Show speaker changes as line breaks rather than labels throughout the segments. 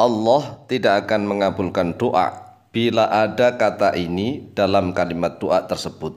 Allah tidak akan mengabulkan doa bila ada kata ini dalam kalimat doa tersebut.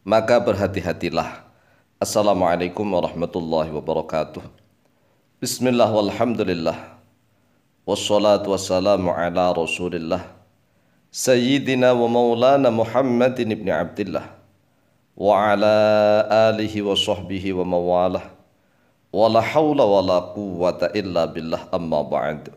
Maka berhati-hatilah. Assalamualaikum warahmatullahi wabarakatuh. Bismillah walhamdulillah. Wassalatu wassalamu ala rasulillah. Sayyidina wa maulana Muhammadin ibn Abdillah. Wa ala alihi wa sahbihi wa mawalah. Wa la hawla wa la quwwata illa billah amma ba'du.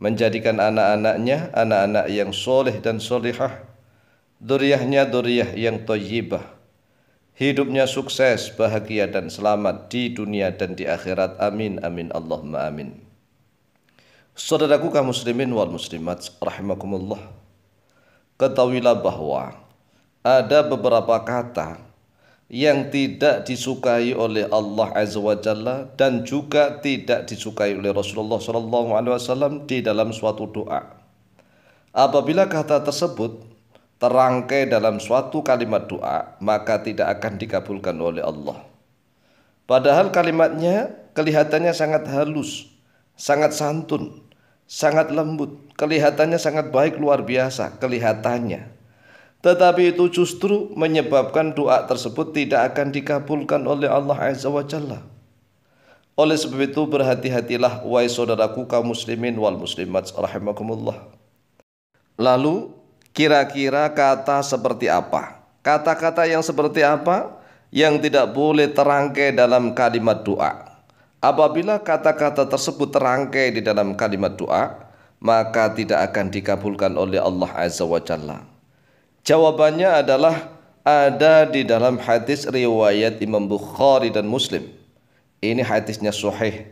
menjadikan anak-anaknya anak-anak yang soleh dan solehah, duriahnya duriah yang toyibah, hidupnya sukses, bahagia dan selamat di dunia dan di akhirat. Amin, amin, Allahumma amin. Saudaraku kaum muslimin wal muslimat rahimakumullah. Ketahuilah bahwa ada beberapa kata yang tidak disukai oleh Allah Azza wa Jalla dan juga tidak disukai oleh Rasulullah Shallallahu alaihi wasallam di dalam suatu doa. Apabila kata tersebut terangkai dalam suatu kalimat doa, maka tidak akan dikabulkan oleh Allah. Padahal kalimatnya kelihatannya sangat halus, sangat santun, sangat lembut, kelihatannya sangat baik luar biasa kelihatannya tetapi itu justru menyebabkan doa tersebut tidak akan dikabulkan oleh Allah Azza wa Jalla. Oleh sebab itu berhati-hatilah wahai saudaraku kaum muslimin wal muslimat rahimakumullah. Lalu kira-kira kata seperti apa? Kata-kata yang seperti apa yang tidak boleh terangkai dalam kalimat doa? Apabila kata-kata tersebut terangkai di dalam kalimat doa, maka tidak akan dikabulkan oleh Allah Azza wa Jalla. Jawabannya adalah ada di dalam hadis riwayat Imam Bukhari dan Muslim. Ini hadisnya sahih.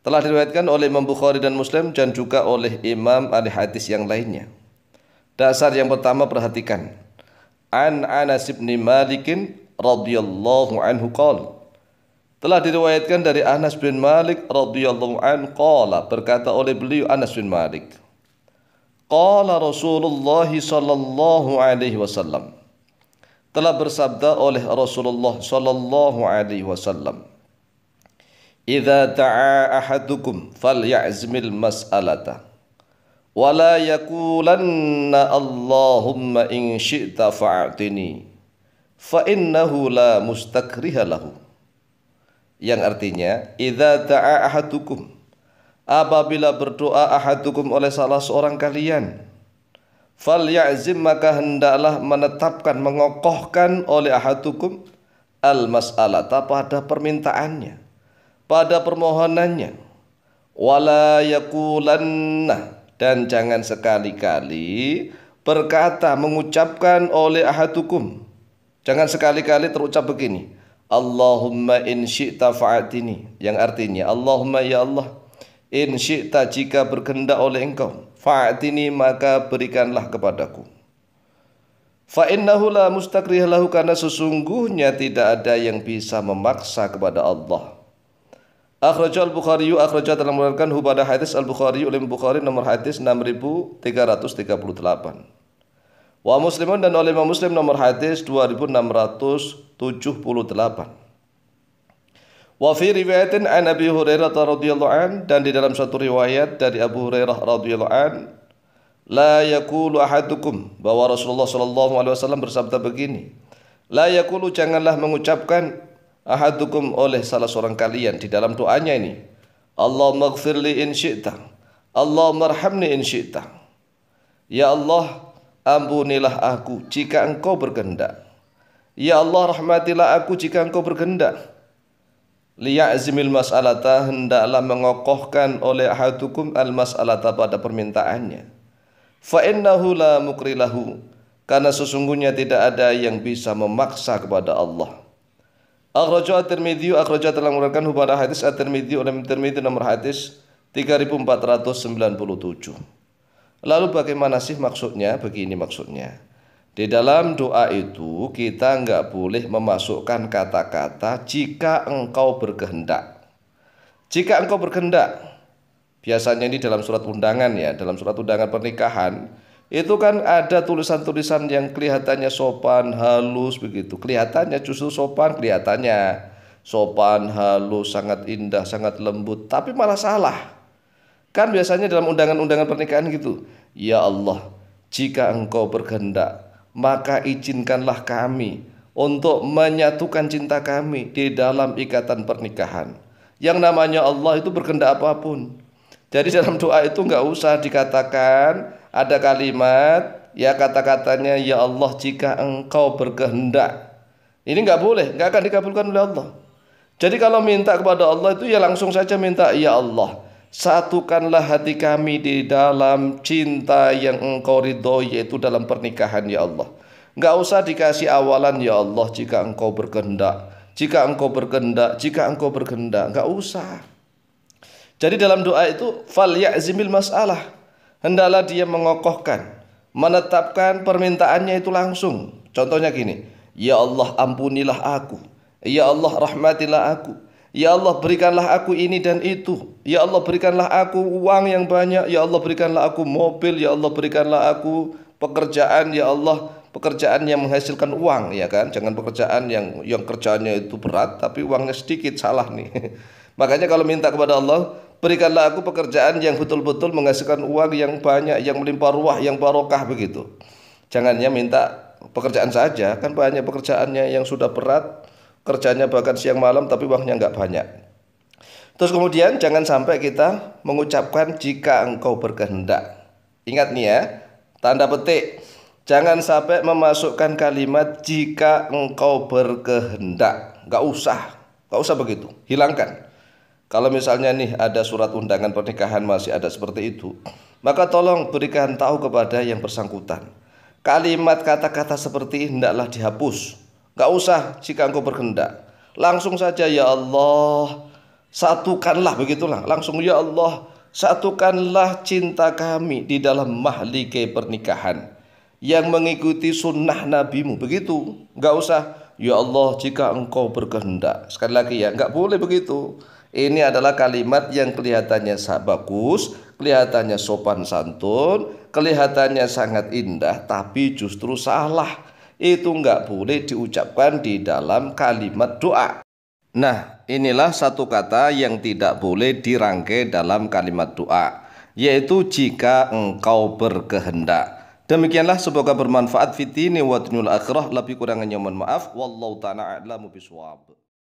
Telah diriwayatkan oleh Imam Bukhari dan Muslim dan juga oleh Imam Ali hadis yang lainnya. Dasar yang pertama perhatikan. An Anas bin Malik radhiyallahu anhu qala telah diriwayatkan dari Anas bin Malik radhiyallahu anhu qala berkata oleh beliau Anas bin Malik Qala Rasulullah sallallahu alaihi wasallam. Telah bersabda oleh Rasulullah sallallahu alaihi wasallam. Idza da'a ahadukum falyazmil mas'alata wa la yaqulanna Allahumma in syi'ta fa'atini fa innahu la mustakriha lahu. Yang artinya idza da'a ahadukum apabila berdoa ahadukum oleh salah seorang kalian fal ya'zim maka hendaklah menetapkan mengokohkan oleh ahadukum al mas'alata pada permintaannya pada permohonannya wala dan jangan sekali-kali berkata mengucapkan oleh ahadukum jangan sekali-kali terucap begini Allahumma in syi'ta fa'atini yang artinya Allahumma ya Allah In syi'ta jika berkehendak oleh engkau, fa'atini maka berikanlah kepadaku. Fa innahu la mustaqrih lahu karena sesungguhnya tidak ada yang bisa memaksa kepada Allah. Akhraja al-Bukhari akhraja dalam meriwayatkan hu pada hadis al-Bukhari oleh Bukhari nomor hadis 6338. Wa Muslimun dan oleh Muslim nomor hadis 2678. Wa fi riwayatin an Abi Hurairah radhiyallahu an dan di dalam satu riwayat dari Abu Hurairah radhiyallahu an la yaqulu ahadukum bahwa Rasulullah sallallahu alaihi wasallam bersabda begini la yaqulu janganlah mengucapkan ahadukum oleh salah seorang kalian di dalam doanya ini Allah maghfirli in syi'ta Allah marhamni in syi'ta Ya Allah ampunilah aku jika engkau berkehendak Ya Allah rahmatilah aku jika engkau berkehendak liya'zimil mas'alata hendaklah mengokohkan oleh ahadukum al mas'alata pada permintaannya fa innahu la mukrilahu karena sesungguhnya tidak ada yang bisa memaksa kepada Allah Akhraju at-Tirmidzi akhraja telah mengeluarkan pada hadis at-Tirmidzi oleh Tirmidzi nomor hadis 3497. Lalu bagaimana sih maksudnya? Begini maksudnya. Di dalam doa itu kita nggak boleh memasukkan kata-kata jika engkau berkehendak. Jika engkau berkehendak, biasanya ini dalam surat undangan ya, dalam surat undangan pernikahan, itu kan ada tulisan-tulisan yang kelihatannya sopan, halus begitu. Kelihatannya justru sopan, kelihatannya sopan, halus, sangat indah, sangat lembut, tapi malah salah. Kan biasanya dalam undangan-undangan pernikahan gitu. Ya Allah, jika engkau berkehendak, maka izinkanlah kami untuk menyatukan cinta kami di dalam ikatan pernikahan. Yang namanya Allah itu berkehendak apapun. Jadi dalam doa itu nggak usah dikatakan ada kalimat ya kata-katanya ya Allah jika engkau berkehendak. Ini nggak boleh, nggak akan dikabulkan oleh Allah. Jadi kalau minta kepada Allah itu ya langsung saja minta ya Allah. Satukanlah hati kami di dalam cinta yang engkau ridhoi yaitu dalam pernikahan ya Allah. Enggak usah dikasih awalan ya Allah jika engkau berkehendak. Jika engkau berkehendak, jika engkau berkehendak, enggak usah. Jadi dalam doa itu fal ya'zimil masalah. Hendaklah dia mengokohkan, menetapkan permintaannya itu langsung. Contohnya gini, ya Allah ampunilah aku. Ya Allah rahmatilah aku. Ya Allah berikanlah aku ini dan itu. Ya Allah berikanlah aku uang yang banyak. Ya Allah berikanlah aku mobil. Ya Allah berikanlah aku pekerjaan. Ya Allah pekerjaan yang menghasilkan uang ya kan. Jangan pekerjaan yang yang kerjaannya itu berat tapi uangnya sedikit salah nih. Makanya kalau minta kepada Allah berikanlah aku pekerjaan yang betul-betul menghasilkan uang yang banyak, yang melimpah ruah, yang barokah begitu. Jangannya minta pekerjaan saja kan banyak pekerjaannya yang sudah berat kerjanya bahkan siang malam tapi uangnya nggak banyak. Terus kemudian jangan sampai kita mengucapkan jika engkau berkehendak. Ingat nih ya, tanda petik. Jangan sampai memasukkan kalimat jika engkau berkehendak. Nggak usah, nggak usah begitu. Hilangkan. Kalau misalnya nih ada surat undangan pernikahan masih ada seperti itu, maka tolong berikan tahu kepada yang bersangkutan. Kalimat kata-kata seperti ini hendaklah dihapus Gak usah jika engkau berkehendak. Langsung saja ya Allah, satukanlah begitulah. Langsung ya Allah, satukanlah cinta kami di dalam mahlike pernikahan yang mengikuti sunnah nabimu begitu gak usah ya Allah jika engkau berkehendak sekali lagi ya gak boleh begitu ini adalah kalimat yang kelihatannya sangat bagus kelihatannya sopan santun kelihatannya sangat indah tapi justru salah itu nggak boleh diucapkan di dalam kalimat doa. Nah, inilah satu kata yang tidak boleh dirangkai dalam kalimat doa, yaitu jika engkau berkehendak. Demikianlah semoga bermanfaat fitini wa akhirah lebih kurangnya mohon maaf wallahu taala a'lamu biswab.